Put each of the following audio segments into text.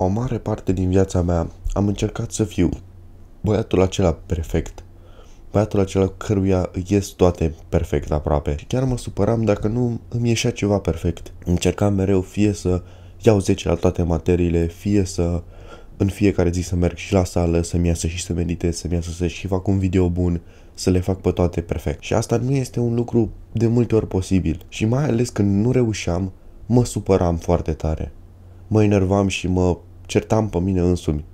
o mare parte din viața mea am încercat să fiu băiatul acela perfect. Băiatul acela căruia ies toate perfect aproape. Și chiar mă supăram dacă nu îmi ieșea ceva perfect. Încercam mereu fie să iau 10 la toate materiile, fie să în fiecare zi să merg și la sală, să-mi iasă și să meditez, să-mi iasă să și fac un video bun, să le fac pe toate perfect. Și asta nu este un lucru de multe ori posibil. Și mai ales când nu reușeam, mă supăram foarte tare. Mă enervam și mă certam pe mine însumi.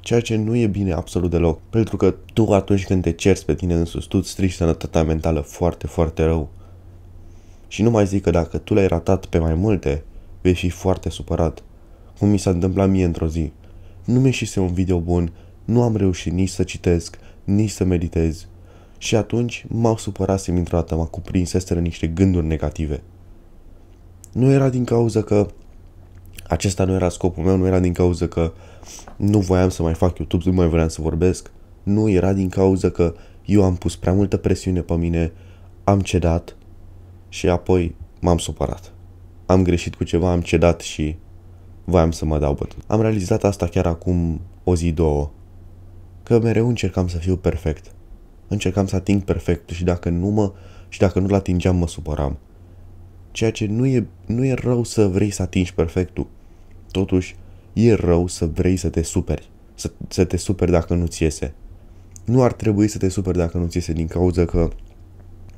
Ceea ce nu e bine absolut deloc, pentru că tu atunci când te cerți pe tine însuți, tu strici sănătatea mentală foarte, foarte rău. Și nu mai zic că dacă tu le-ai ratat pe mai multe, vei fi foarte supărat. Cum mi s-a întâmplat mie într-o zi. Nu mi ieșise un video bun, nu am reușit nici să citesc, nici să meditez. Și atunci m-au supărat să dintr-o dată, m-a cuprins niște gânduri negative. Nu era din cauza că acesta nu era scopul meu, nu era din cauza că nu voiam să mai fac YouTube, nu mai voiam să vorbesc. Nu, era din cauza că eu am pus prea multă presiune pe mine, am cedat și apoi m-am supărat. Am greșit cu ceva, am cedat și voiam să mă dau bătut. Am realizat asta chiar acum o zi, două, că mereu încercam să fiu perfect. Încercam să ating perfectul și dacă nu mă și dacă nu-l atingeam, mă supăram ceea ce nu e, nu e rău să vrei să atingi perfectul. Totuși, e rău să vrei să te superi. Să, să te superi dacă nu-ți iese. Nu ar trebui să te superi dacă nu-ți iese din cauza că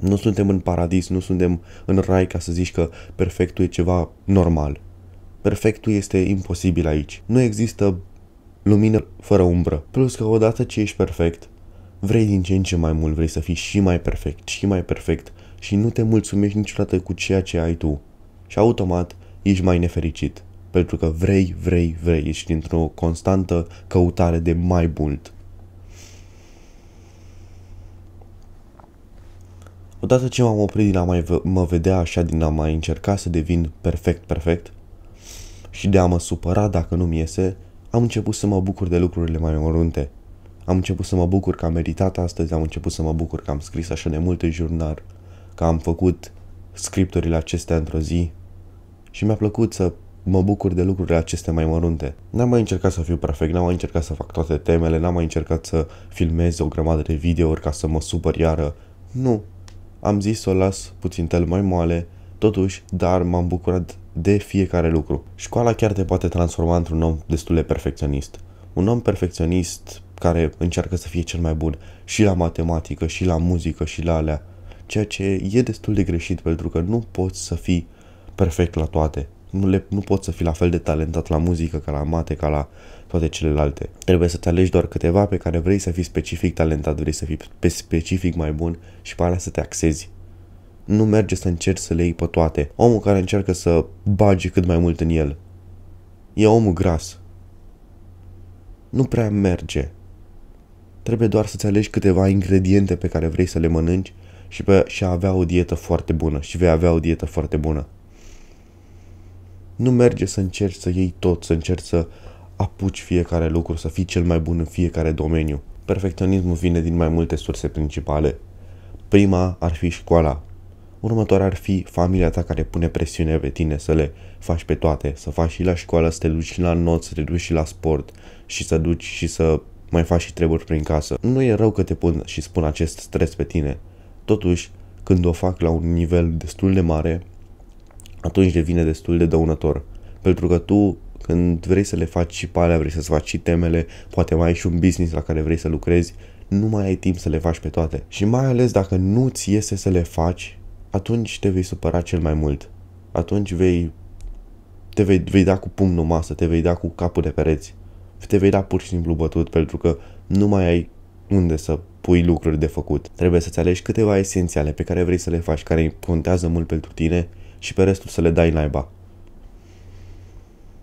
nu suntem în paradis, nu suntem în rai ca să zici că perfectul e ceva normal. Perfectul este imposibil aici. Nu există lumină fără umbră. Plus că odată ce ești perfect, vrei din ce în ce mai mult, vrei să fii și mai perfect, și mai perfect, și nu te mulțumești niciodată cu ceea ce ai tu. Și automat ești mai nefericit, pentru că vrei, vrei, vrei, ești într-o constantă căutare de mai mult. Odată ce m-am oprit din a mai mă vedea așa, din a mai încerca să devin perfect, perfect și de a mă supăra dacă nu mi iese, am început să mă bucur de lucrurile mai mărunte. Am început să mă bucur că am meditat astăzi, am început să mă bucur că am scris așa de multe jurnal, că am făcut scripturile acestea într-o zi și mi-a plăcut să mă bucur de lucrurile acestea mai mărunte. N-am mai încercat să fiu perfect, n-am mai încercat să fac toate temele, n-am mai încercat să filmez o grămadă de videouri ca să mă supăr iară. Nu. Am zis să o las puțin tel mai moale, totuși, dar m-am bucurat de fiecare lucru. Școala chiar te poate transforma într-un om destul de perfecționist. Un om perfecționist care încearcă să fie cel mai bun și la matematică, și la muzică, și la alea ceea ce e destul de greșit pentru că nu poți să fii perfect la toate. Nu, le, nu poți să fii la fel de talentat la muzică, ca la mate, ca la toate celelalte. Trebuie să-ți alegi doar câteva pe care vrei să fii specific talentat, vrei să fii pe specific mai bun și pe alea să te axezi. Nu merge să încerci să le iei pe toate. Omul care încearcă să bagi cât mai mult în el e omul gras. Nu prea merge. Trebuie doar să-ți alegi câteva ingrediente pe care vrei să le mănânci și, pe, și a avea o dietă foarte bună și vei avea o dietă foarte bună. Nu merge să încerci să iei tot, să încerci să apuci fiecare lucru, să fii cel mai bun în fiecare domeniu. Perfecționismul vine din mai multe surse principale. Prima ar fi școala. Următoarea ar fi familia ta care pune presiune pe tine să le faci pe toate, să faci și la școală, să te duci și la not, să te duci și la sport și să duci și să mai faci și treburi prin casă. Nu e rău că te pun și spun acest stres pe tine, Totuși, când o fac la un nivel destul de mare, atunci devine destul de dăunător. Pentru că tu, când vrei să le faci și pe alea, vrei să-ți faci și temele, poate mai ai și un business la care vrei să lucrezi, nu mai ai timp să le faci pe toate. Și mai ales dacă nu-ți iese să le faci, atunci te vei supăra cel mai mult. Atunci vei te vei, vei da cu pumnul masă, te vei da cu capul de pereți, te vei da pur și simplu bătut pentru că nu mai ai unde să pui lucruri de făcut. Trebuie să-ți alegi câteva esențiale pe care vrei să le faci, care contează mult pentru tine și pe restul să le dai naiba.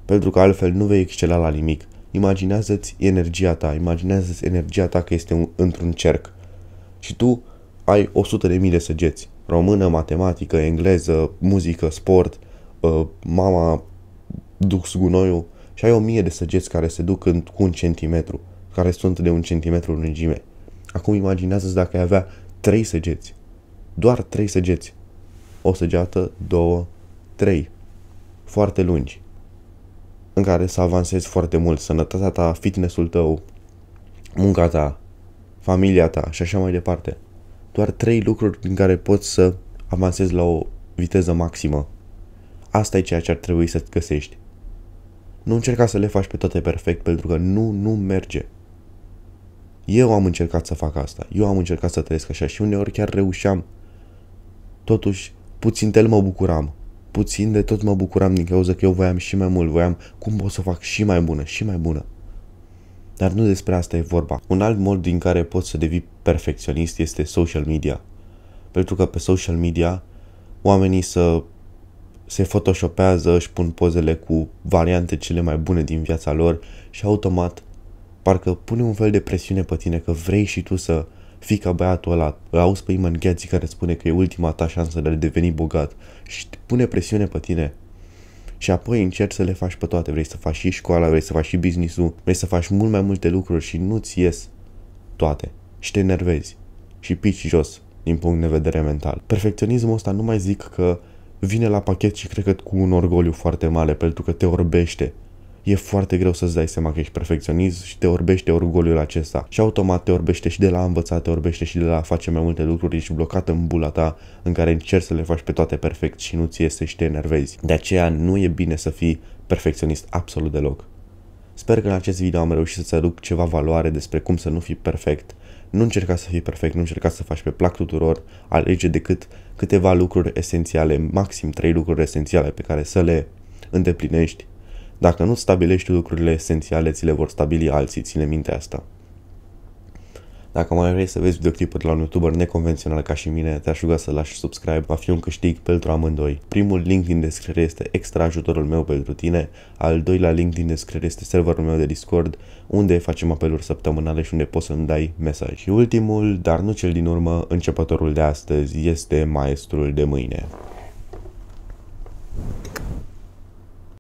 Pentru că altfel nu vei excela la nimic. Imaginează-ți energia ta, imaginează-ți energia ta că este un, într-un cerc și tu ai 100 de mii de săgeți. Română, matematică, engleză, muzică, sport, ă, mama duc gunoiul și ai o mie de săgeți care se duc în, cu un centimetru, care sunt de un centimetru lungime. Acum imaginează-ți dacă ai avea trei săgeți. Doar trei săgeți. O săgeată, două, trei. Foarte lungi. În care să avansezi foarte mult. Sănătatea ta, fitnessul tău, munca ta, familia ta și așa mai departe. Doar trei lucruri din care poți să avansezi la o viteză maximă. Asta e ceea ce ar trebui să-ți găsești. Nu încerca să le faci pe toate perfect, pentru că nu, nu merge. Eu am încercat să fac asta, eu am încercat să trăiesc așa și uneori chiar reușeam. Totuși, puțin el mă bucuram, puțin de tot mă bucuram din cauza că eu voiam și mai mult, voiam cum pot să fac și mai bună, și mai bună. Dar nu despre asta e vorba. Un alt mod din care poți să devii perfecționist este social media. Pentru că pe social media oamenii să se photoshopează, își pun pozele cu variante cele mai bune din viața lor și automat parcă pune un fel de presiune pe tine că vrei și tu să fii ca băiatul ăla, îl auzi pe Iman Gheații care spune că e ultima ta șansă de a deveni bogat și pune presiune pe tine și apoi încerci să le faci pe toate. Vrei să faci și școala, vrei să faci și business-ul, vrei să faci mult mai multe lucruri și nu-ți ies toate. Și te enervezi și pici jos din punct de vedere mental. Perfecționismul ăsta nu mai zic că vine la pachet și cred că cu un orgoliu foarte mare pentru că te orbește e foarte greu să-ți dai seama că ești perfecționist și te orbește orgoliul acesta. Și automat te orbește și de la învățat, te orbește și de la a face mai multe lucruri, ești blocat în bula ta în care încerci să le faci pe toate perfect și nu ți iese și te enervezi. De aceea nu e bine să fii perfecționist absolut deloc. Sper că în acest video am reușit să-ți aduc ceva valoare despre cum să nu fii perfect. Nu încerca să fii perfect, nu încerca să faci pe plac tuturor, alege decât câteva lucruri esențiale, maxim 3 lucruri esențiale pe care să le îndeplinești dacă nu stabilești lucrurile esențiale, ți le vor stabili alții, ține minte asta. Dacă mai vrei să vezi videoclipuri la un youtuber neconvențional ca și mine, te-aș ruga să lași subscribe, va fi un câștig pentru amândoi. Primul link din descriere este extra ajutorul meu pentru tine, al doilea link din descriere este serverul meu de Discord, unde facem apeluri săptămânale și unde poți să-mi dai mesaj. Și ultimul, dar nu cel din urmă, începătorul de astăzi este maestrul de mâine.